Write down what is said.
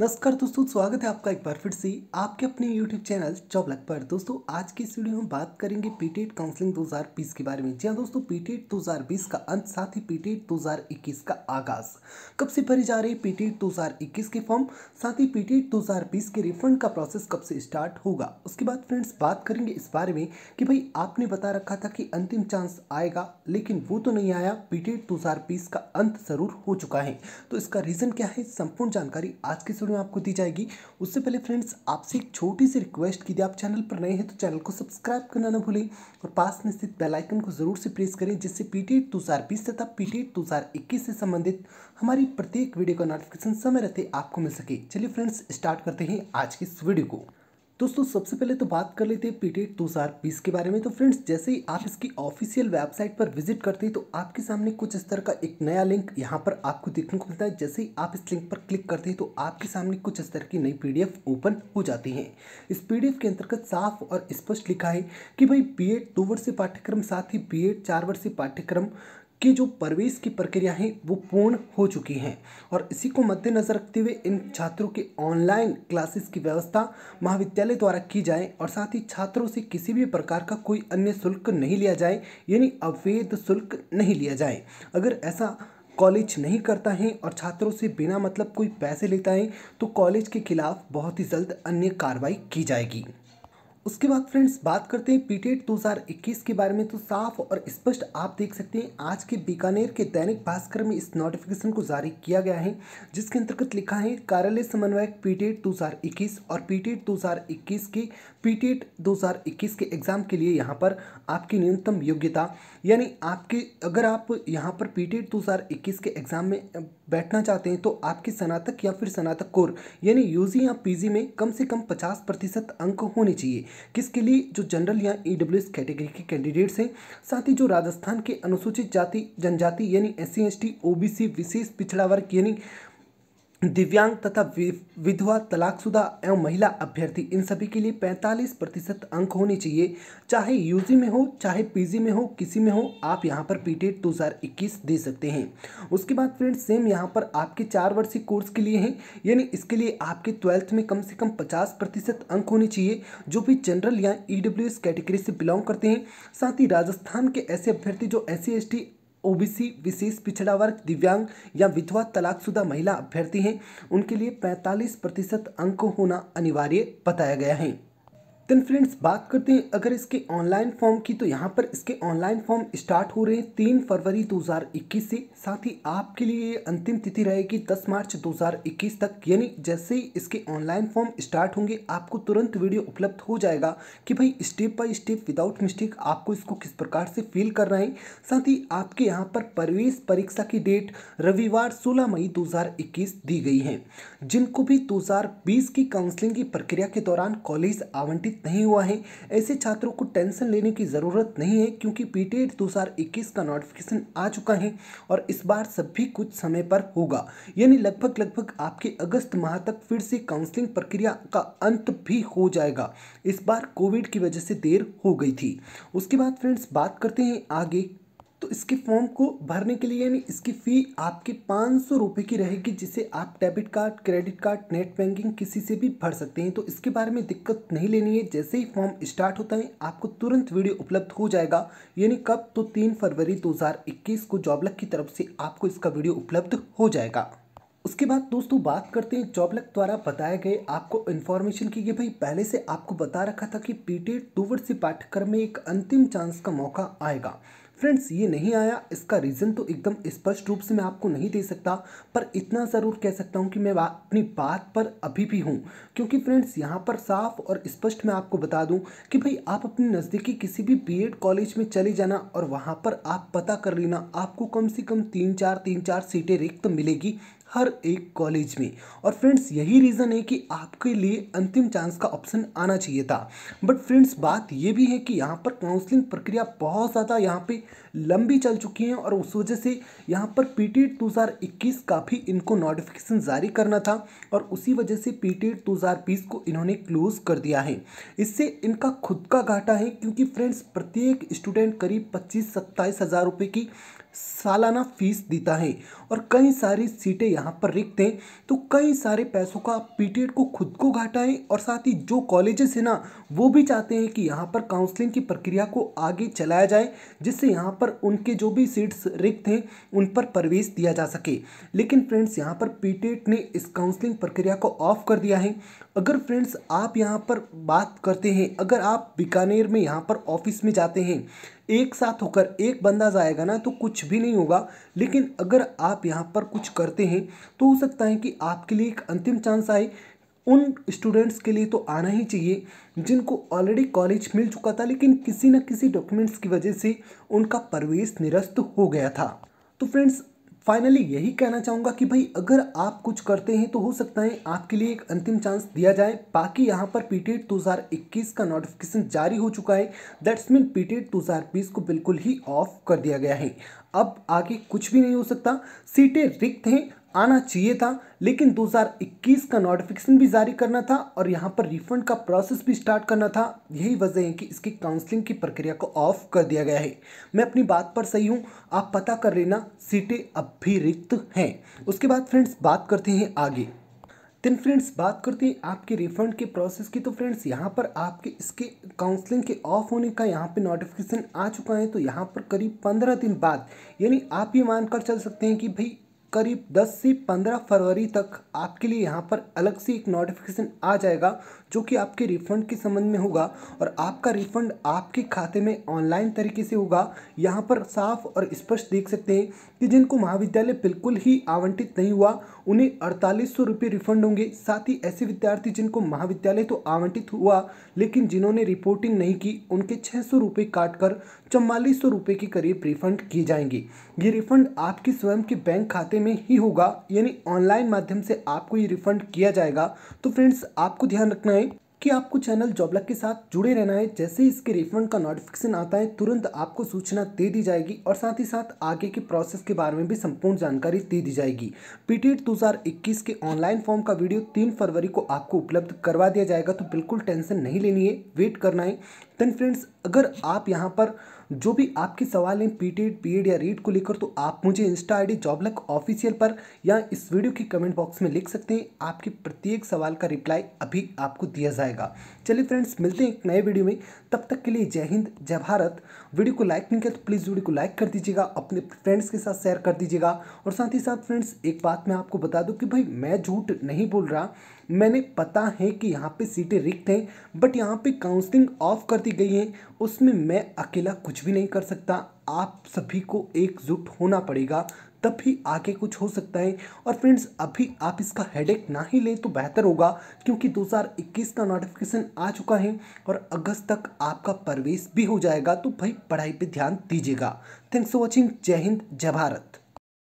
नमस्कार दोस्तों स्वागत है आपका एक बार फिर से आपके अपने YouTube चैनल जॉब लग पर दोस्तों आज की इस वीडियो में बात करेंगे पीटीएड काउंसलिंग 2020 के बारे में जी हाँ दोस्तों पीटीएड 2020 का अंत साथ ही पीटीएड 2021 का आगाज कब से भरी जा रही पीटीएड 2021 के फॉर्म साथ ही पीटीएड 2020 के रिफंड का प्रोसेस कब से स्टार्ट होगा उसके बाद फ्रेंड्स बात करेंगे इस बारे में कि भाई आपने बता रखा था कि अंतिम चांस आएगा लेकिन वो तो नहीं आया पीटीएड दो का अंत जरूर हो चुका है तो इसका रीज़न क्या है संपूर्ण जानकारी आज के वीडियो आपको दी जाएगी उससे पहले फ्रेंड्स आपसे एक छोटी सी रिक्वेस्ट की थी आप चैनल पर नए हैं तो चैनल को सब्सक्राइब करना ना भूलें और पास में स्थित बेलाइकन को ज़रूर से प्रेस करें जिससे पी टी एड दो हज़ार बीस तथा पी टी एड दो हज़ार इक्कीस से संबंधित हमारी प्रत्येक वीडियो का नोटिफिकेशन समय रहते आपको मिल सके चलिए फ्रेंड्स स्टार्ट करते हैं आज की इस वीडियो को दोस्तों सबसे पहले तो बात कर लेते हैं पीटेट 2020 के बारे में तो फ्रेंड्स जैसे ही आप इसकी ऑफिशियल वेबसाइट पर विजिट करते हैं तो आपके सामने कुछ इस तरह का एक नया लिंक यहाँ पर आपको देखने को मिलता है जैसे ही आप इस लिंक पर क्लिक करते हैं तो आपके सामने कुछ इस तरह की नई पीडीएफ ओपन हो जाती है इस पी के अंतर्गत साफ और स्पष्ट लिखा है कि भाई बी एड दो वर्षीय पाठ्यक्रम साथ ही बी एड चार वर्षीय पाठ्यक्रम की जो प्रवेश की प्रक्रिया है वो पूर्ण हो चुकी हैं और इसी को मद्देनजर रखते हुए इन छात्रों के ऑनलाइन क्लासेस की व्यवस्था महाविद्यालय द्वारा की जाए और साथ ही छात्रों से किसी भी प्रकार का कोई अन्य शुल्क नहीं लिया जाए यानी अवैध शुल्क नहीं लिया जाए अगर ऐसा कॉलेज नहीं करता है और छात्रों से बिना मतलब कोई पैसे लेता है तो कॉलेज के खिलाफ बहुत ही जल्द अन्य कार्रवाई की जाएगी उसके बाद फ्रेंड्स बात करते हैं पीटेट 2021 के बारे में तो साफ और स्पष्ट आप देख सकते हैं आज के बीकानेर के दैनिक भास्कर में इस नोटिफिकेशन को जारी किया गया है जिसके अंतर्गत लिखा है कार्यालय समन्वयक पीटेट 2021 और पीटेट 2021 के पीटेट 2021 के एग्ज़ाम के लिए यहाँ पर आपकी न्यूनतम योग्यता यानी आपके अगर आप यहाँ पर पी 2021 के एग्ज़ाम में बैठना चाहते हैं तो आपके स्नातक या फिर स्नातक कोर यानी यूजी या पीजी में कम से कम पचास प्रतिशत अंक होने चाहिए किसके लिए जो जनरल या ई e कैटेगरी के कैंडिडेट्स हैं साथ ही जो राजस्थान के अनुसूचित जाति जनजाति यानी एस सी एस टी विशेष पिछड़ा वर्ग यानी दिव्यांग तथा विधवा तलाकशुदा एवं महिला अभ्यर्थी इन सभी के लिए 45 प्रतिशत अंक होने चाहिए चाहे यूजी में हो चाहे पीजी में हो किसी में हो आप यहां पर पीटेट e 2021 दे सकते हैं उसके बाद फ्रेंड्स सेम यहां पर आपके चार वर्षीय कोर्स के लिए हैं यानी इसके लिए आपके ट्वेल्थ में कम से कम पचास प्रतिशत अंक होने चाहिए जो भी जनरल या ई e कैटेगरी से बिलोंग करते हैं साथ ही राजस्थान के ऐसे अभ्यर्थी जो एस सी ओबीसी विशेष पिछड़ा वर्ग दिव्यांग या विधवा तलाकशुदा महिला अभ्यर्थी हैं उनके लिए 45 प्रतिशत अंक होना अनिवार्य बताया गया है देन फ्रेंड्स बात करते हैं अगर इसके ऑनलाइन फॉर्म की तो यहाँ पर इसके ऑनलाइन फॉर्म स्टार्ट हो रहे हैं तीन फरवरी 2021 से साथ ही आपके लिए अंतिम तिथि रहेगी 10 मार्च 2021 तक यानी जैसे ही इसके ऑनलाइन फॉर्म स्टार्ट होंगे आपको तुरंत वीडियो उपलब्ध हो जाएगा कि भाई step by step without mistake आपको इसको किस प्रकार से फिल करना है साथ ही आपके यहाँ पर प्रवेश परीक्षा की डेट रविवार सोलह मई दो दी गई है जिनको भी दो की काउंसलिंग की प्रक्रिया के दौरान कॉलेज आवंटित घोषित नहीं हुआ है ऐसे छात्रों को टेंशन लेने की ज़रूरत नहीं है क्योंकि पीटीएड 2021 का नोटिफिकेशन आ चुका है और इस बार सभी कुछ समय पर होगा यानी लगभग लगभग आपके अगस्त माह तक फिर से काउंसलिंग प्रक्रिया का अंत भी हो जाएगा इस बार कोविड की वजह से देर हो गई थी उसके बाद फ्रेंड्स बात करते हैं आगे तो इसके फॉर्म को भरने के लिए यानी इसकी फ़ी आपके पाँच सौ रुपये की रहेगी जिसे आप debit card credit card net banking किसी से भी भर सकते हैं तो इसके बारे में दिक्कत नहीं लेनी है जैसे ही फॉर्म स्टार्ट होता है आपको तुरंत वीडियो उपलब्ध हो जाएगा यानी कब तो तीन फरवरी दो को जॉबलक की तरफ से आपको इसका वीडियो उपलब्ध हो जाएगा उसके बाद दोस्तों बात करते हैं जॉबलक द्वारा बताए गए आपको इन्फॉर्मेशन की कि भाई पहले से आपको बता रखा था कि पीटेड दो वर्षीय पाठ्यक्रम में एक अंतिम चांस का मौका आएगा फ्रेंड्स ये नहीं आया इसका रीज़न तो एकदम स्पष्ट रूप से मैं आपको नहीं दे सकता पर इतना ज़रूर कह सकता हूँ कि मैं अपनी बात पर अभी भी हूँ क्योंकि फ्रेंड्स यहाँ पर साफ और स्पष्ट मैं आपको बता दूँ कि भाई आप अपने नज़दीकी किसी भी बी कॉलेज में चले जाना और वहाँ पर आप पता कर लेना आपको कम से कम तीन चार तीन चार सीटें रिक्त मिलेगी हर एक कॉलेज में और फ्रेंड्स यही रीज़न है कि आपके लिए अंतिम चांस का ऑप्शन आना चाहिए था बट फ्रेंड्स बात ये भी है कि यहाँ पर काउंसलिंग प्रक्रिया बहुत ज़्यादा यहाँ पे लंबी चल चुकी है और उस वजह से यहाँ पर पी टी एड काफ़ी इनको नोटिफिकेशन जारी करना था और उसी वजह से पी टी एड को इन्होंने क्लोज़ कर दिया है इससे इनका खुद का घाटा है क्योंकि फ्रेंड्स प्रत्येक स्टूडेंट करीब पच्चीस सत्ताईस हज़ार रुपये की सालाना फीस देता है और कई सारी सीटें यहाँ पर रिक्त हैं तो कई सारे पैसों का पीटीएड को खुद को घाटा है और साथ ही जो कॉलेजेस हैं ना वो भी चाहते हैं कि यहाँ पर काउंसलिंग की प्रक्रिया को आगे चलाया जाए जिससे यहाँ पर उनके जो भी सीट्स रिक्त हैं उन पर प्रवेश दिया जा सके लेकिन फ्रेंड्स यहाँ पर पीटीएड ने इस काउंसलिंग प्रक्रिया को ऑफ कर दिया है अगर फ्रेंड्स आप यहाँ पर बात करते हैं अगर आप बीकानेर में यहाँ पर ऑफिस में जाते हैं एक साथ होकर एक बंदा जाएगा ना तो कुछ भी नहीं होगा लेकिन अगर आप यहाँ पर कुछ करते हैं तो हो सकता है कि आपके लिए एक अंतिम चांस आए उन स्टूडेंट्स के लिए तो आना ही चाहिए जिनको ऑलरेडी कॉलेज मिल चुका था लेकिन किसी न किसी डॉक्यूमेंट्स की वजह से उनका प्रवेश निरस्त हो गया था तो फ्रेंड्स फाइनली यही कहना चाहूँगा कि भाई अगर आप कुछ करते हैं तो हो सकता है आपके लिए एक अंतिम चांस दिया जाए बाकी यहाँ पर पी टी का नोटिफिकेशन जारी हो चुका है दैट्स मीन पी टी को बिल्कुल ही ऑफ कर दिया गया है अब आगे कुछ भी नहीं हो सकता सीटें रिक्त हैं आना चाहिए था लेकिन 2021 का नोटिफिकेशन भी जारी करना था और यहाँ पर रिफंड का प्रोसेस भी स्टार्ट करना था यही वजह है कि इसकी काउंसलिंग की प्रक्रिया को ऑफ कर दिया गया है मैं अपनी बात पर सही हूँ आप पता कर लेना सीटें अब भी रिक्त हैं उसके बाद फ्रेंड्स बात करते हैं आगे दिन फ्रेंड्स बात करते हैं आपके रिफंड के प्रोसेस की तो फ्रेंड्स यहाँ पर आपके इसके काउंसलिंग के ऑफ होने का यहाँ पे नोटिफिकेशन आ चुका है तो यहाँ पर करीब पंद्रह दिन बाद यानी आप ये मानकर चल सकते हैं कि भाई करीब 10 से 15 फरवरी तक आपके लिए यहाँ पर अलग से एक नोटिफिकेशन आ जाएगा जो कि आपके रिफंड के संबंध में होगा और आपका रिफंड आपके खाते में ऑनलाइन तरीके से होगा यहाँ पर साफ और स्पष्ट देख सकते हैं कि जिनको महाविद्यालय बिल्कुल ही आवंटित नहीं हुआ उन्हें अड़तालीस सौ रुपये रिफंड होंगे साथ ही ऐसे विद्यार्थी जिनको महाविद्यालय तो आवंटित हुआ लेकिन जिन्होंने रिपोर्टिंग नहीं की उनके छः सौ रुपये काट कर सौ रुपये के करीब रिफंड किए जाएंगे ये रिफंड आपके स्वयं के बैंक खाते खाते में ही होगा यानी ऑनलाइन माध्यम से आपको ये रिफंड किया जाएगा तो फ्रेंड्स आपको ध्यान रखना है कि आपको चैनल जॉबलक के साथ जुड़े रहना है जैसे ही इसके रिफंड का नोटिफिकेशन आता है तुरंत आपको सूचना दे दी जाएगी और साथ ही साथ आगे के प्रोसेस के बारे में भी संपूर्ण जानकारी दे दी जाएगी पीटीएड 2021 के ऑनलाइन फॉर्म का वीडियो तीन फरवरी को आपको उपलब्ध करवा दिया जाएगा तो बिल्कुल टेंशन नहीं लेनी है वेट करना है देन फ्रेंड्स अगर आप यहाँ पर जो भी आपके सवाल हैं पी टी एड या रीड को लेकर तो आप मुझे इंस्टा आईडी जॉबलक ऑफिशियल पर या इस वीडियो की कमेंट बॉक्स में लिख सकते हैं आपके प्रत्येक सवाल का रिप्लाई अभी आपको दिया जाएगा चलिए फ्रेंड्स मिलते हैं एक नए वीडियो में तब तक के लिए जय हिंद जय भारत वीडियो को लाइक नहीं किया तो प्लीज़ वीडियो को लाइक कर दीजिएगा अपने फ्रेंड्स के साथ शेयर कर दीजिएगा और साथ ही साथ फ्रेंड्स एक बात मैं आपको बता दूं कि भाई मैं झूठ नहीं बोल रहा मैंने पता है कि यहाँ पे सीटें रिक्त हैं बट यहाँ पे काउंसलिंग ऑफ कर दी गई हैं उसमें मैं अकेला कुछ भी नहीं कर सकता आप सभी को एकजुट होना पड़ेगा तब भी आगे कुछ हो सकता है और फ्रेंड्स अभी आप इसका हेडेक ना ही लें तो बेहतर होगा क्योंकि 2021 का नोटिफिकेशन आ चुका है और अगस्त तक आपका प्रवेश भी हो जाएगा तो भाई पढ़ाई पर ध्यान दीजिएगा थैंक्स फॉर वॉचिंग जय हिंद जय भारत